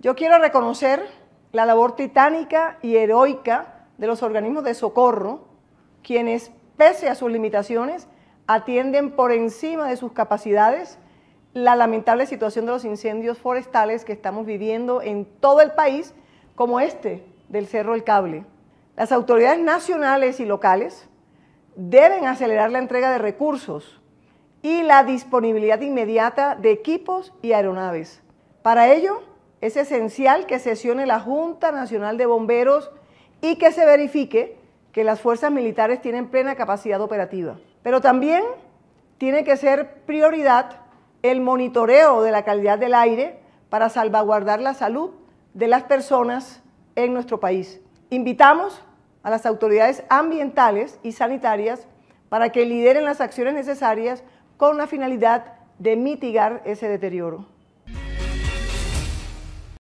Yo quiero reconocer la labor titánica y heroica de los organismos de socorro, quienes, pese a sus limitaciones, atienden por encima de sus capacidades la lamentable situación de los incendios forestales que estamos viviendo en todo el país, como este del Cerro El Cable. Las autoridades nacionales y locales deben acelerar la entrega de recursos y la disponibilidad inmediata de equipos y aeronaves. Para ello, es esencial que sesione la Junta Nacional de Bomberos y que se verifique que las fuerzas militares tienen plena capacidad operativa. Pero también tiene que ser prioridad el monitoreo de la calidad del aire para salvaguardar la salud de las personas en nuestro país. Invitamos a las autoridades ambientales y sanitarias para que lideren las acciones necesarias con la finalidad de mitigar ese deterioro.